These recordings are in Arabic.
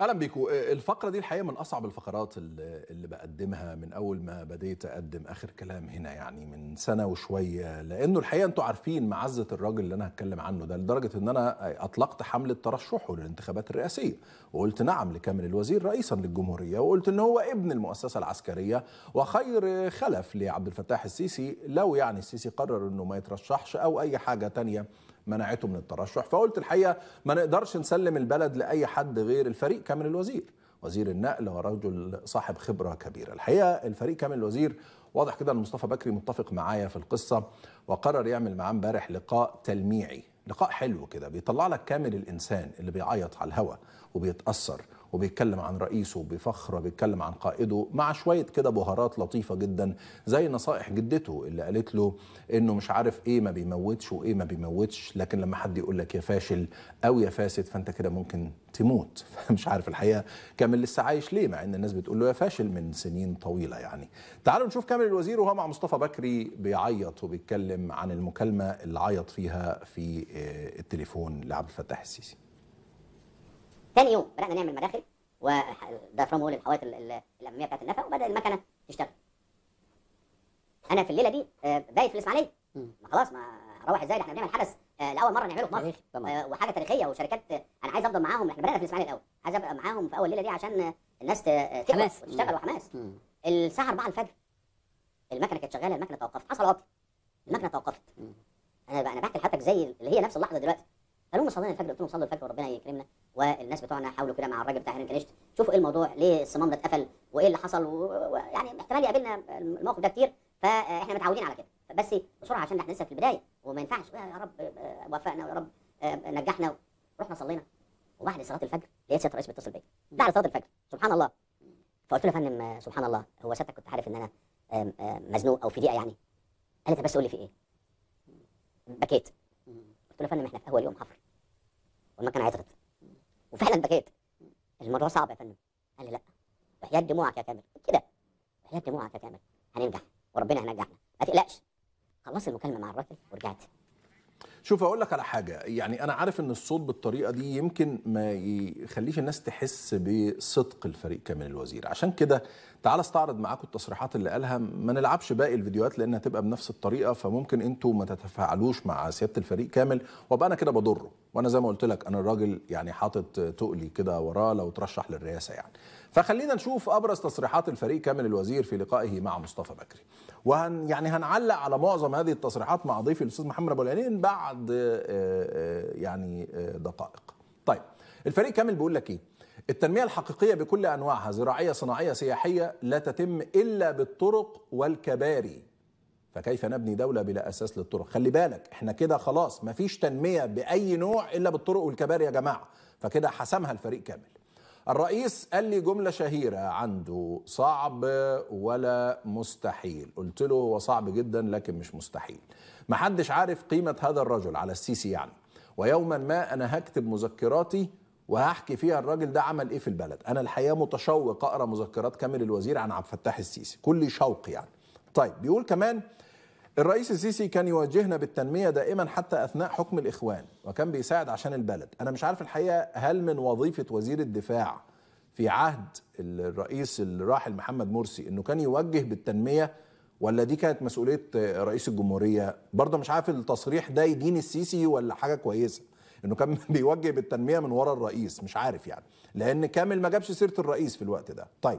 اهلا بيكو آه، الفقره دي الحقيقه من اصعب الفقرات اللي بقدمها من اول ما بديت اقدم اخر كلام هنا يعني من سنه وشويه لانه الحقيقه انتوا عارفين معزه الراجل اللي انا هتكلم عنه ده لدرجه ان انا اطلقت حمله ترشحه للانتخابات الرئاسيه وقلت نعم لكامل الوزير رئيسا للجمهوريه وقلت ان هو ابن المؤسسه العسكريه وخير خلف لعبد الفتاح السيسي لو يعني السيسي قرر انه ما يترشحش او اي حاجه تانية منعته من الترشح فقلت الحقيقه ما نقدرش نسلم البلد لاي حد غير الفريق كامل الوزير وزير النقل ورجل صاحب خبره كبيره الحقيقه الفريق كامل الوزير واضح كده ان مصطفى بكري متفق معايا في القصه وقرر يعمل معاه امبارح لقاء تلميعي لقاء حلو كده بيطلع لك كامل الانسان اللي بيعيط على الهوا وبيتاثر وبيتكلم عن رئيسه بفخر بيتكلم عن قائده مع شوية كده بهارات لطيفة جدا زي نصائح جدته اللي قالت له انه مش عارف ايه ما بيموتش وايه ما بيموتش لكن لما حد يقول لك يا فاشل او يا فاسد فانت كده ممكن تموت مش عارف الحقيقة كامل لسه عايش ليه مع ان الناس بتقول له يا فاشل من سنين طويلة يعني تعالوا نشوف كامل الوزير وهو مع مصطفى بكري بيعيط وبيتكلم عن المكالمة اللي عيط فيها في آه، التليفون لعبد الفتاح السيسي ثاني يوم بدانا نعمل مداخل وديافرام وول الحوائط الاماميه بتاعت النفق وبدا المكنه تشتغل انا في الليله دي آه، بايت في الاسماعيليه ما خلاص ما اروح ازاي احنا بنعمل حدث آه، لاول مره نعمله في مصر طبعا. آه، وحاجه تاريخيه وشركات انا عايز افضل معاهم احنا بدانا في الاسماعيليه الاول عايز ابقى معاهم في اول ليله دي عشان الناس تقرا وتشتغل وحماس الساعه 4 الفجر المكنه كانت شغاله المكنه توقفت حصل عطل المكنه توقفت انا بقى انا بحكي لحضرتك زي اللي هي نفس اللحظه دلوقتي قالوا لهم صلينا الفجر قلت لهم صلوا الفجر وربنا يكرمنا والناس بتوعنا حاولوا كده مع الراجل بتاع هيرن كنشت شوفوا ايه الموضوع ليه الصمام ده اتقفل وايه اللي حصل ويعني و... يعني احتمال يقابلنا الموقف ده كتير فاحنا متعودين على كده بس بسرعه عشان احنا لسه في البدايه وما ينفعش يا رب آه، وفقنا ويا رب آه، نجحنا رحنا صلينا وبعد صلاه الفجر لقيت سياده الرئيس بيتصل بيا بعد صلاه الفجر سبحان الله فقلت له يا فندم آه، سبحان الله هو سيادتك كنت عارف ان انا مزنوق او في ضيقه يعني قال لي بس قول لي في ايه بكيت قلت له يا فندم احنا في اول يوم حفر والمكنه عطلت وفعلا بكيت الموضوع صعب يا فندم قال لي لا وحياة دموعك يا كامل كده وحياة دموعك يا كامل هننجح وربنا هينجحنا ما تقلقش خلصت المكالمه مع الراجل ورجعت شوف اقول لك على حاجه يعني انا عارف ان الصوت بالطريقه دي يمكن ما يخليش الناس تحس بصدق الفريق كامل الوزير عشان كده تعال استعرض معاكم التصريحات اللي قالها ما نلعبش باقي الفيديوهات لانها هتبقى بنفس الطريقه فممكن انتوا ما تتفاعلوش مع سياده الفريق كامل وابقى انا كده بضره وانا زي ما قلت لك انا الراجل يعني حاطط تقلي كده وراه لو ترشح للرئاسه يعني فخلينا نشوف ابرز تصريحات الفريق كامل الوزير في لقائه مع مصطفى بكري وهن يعني هنعلق على معظم هذه التصريحات مع ضيفي الاستاذ محمد ابو العينين بعد بعض آه، آه، يعني آه، دقائق طيب الفريق كامل بيقول لك ايه التنمية الحقيقية بكل أنواعها زراعية صناعية سياحية لا تتم إلا بالطرق والكباري فكيف نبني دولة بلا أساس للطرق خلي بالك احنا كده خلاص مفيش تنمية بأي نوع إلا بالطرق والكباري يا جماعة فكده حسمها الفريق كامل الرئيس قال لي جملة شهيرة عنده صعب ولا مستحيل قلت له هو صعب جدا لكن مش مستحيل محدش عارف قيمة هذا الرجل على السيسي يعني ويوما ما أنا هكتب مذكراتي وهحكي فيها الراجل ده عمل ايه في البلد انا الحقيقه متشوق اقرا مذكرات كامل الوزير عن عبد الفتاح السيسي كل شوق يعني طيب بيقول كمان الرئيس السيسي كان يوجهنا بالتنمية دائما حتى أثناء حكم الإخوان وكان بيساعد عشان البلد أنا مش عارف الحقيقة هل من وظيفة وزير الدفاع في عهد الرئيس الراحل محمد مرسي أنه كان يوجه بالتنمية ولا دي كانت مسؤولية رئيس الجمهورية برضه مش عارف التصريح ده يدين السيسي ولا حاجة كويسة انه كان بيوجه بالتنميه من وراء الرئيس مش عارف يعني لان كامل ما جابش سيره الرئيس في الوقت ده طيب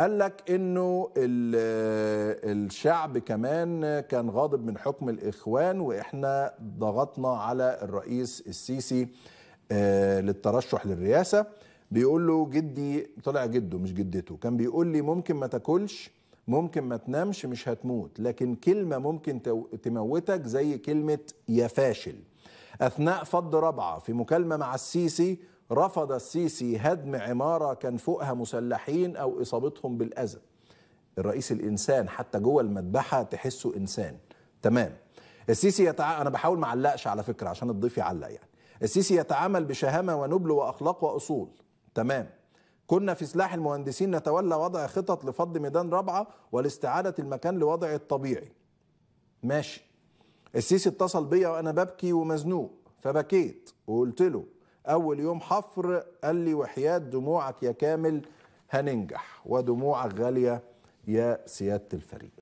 قال لك انه الشعب كمان كان غاضب من حكم الاخوان واحنا ضغطنا على الرئيس السيسي آه، للترشح للرئاسه بيقول له جدي طلع جده مش جدته كان بيقول لي ممكن ما تاكلش ممكن ما تنامش مش هتموت لكن كلمه ممكن تموتك زي كلمه يا فاشل اثناء فض رابعه في مكالمه مع السيسي رفض السيسي هدم عمارة كان فوقها مسلحين أو إصابتهم بالأذى الرئيس الإنسان حتى جوه المذبحة تحسه إنسان تمام السيسي يتع... أنا بحاول ما على فكرة عشان الضيف يعلق يعني السيسي يتعامل بشهامة ونبل وأخلاق وأصول تمام كنا في سلاح المهندسين نتولى وضع خطط لفض ميدان رابعة ولاستعادة المكان لوضعه الطبيعي ماشي السيسي اتصل بيا وأنا ببكي ومزنوق فبكيت وقلت له اول يوم حفر قال لي وحياه دموعك يا كامل هننجح ودموعك غاليه يا سياده الفريق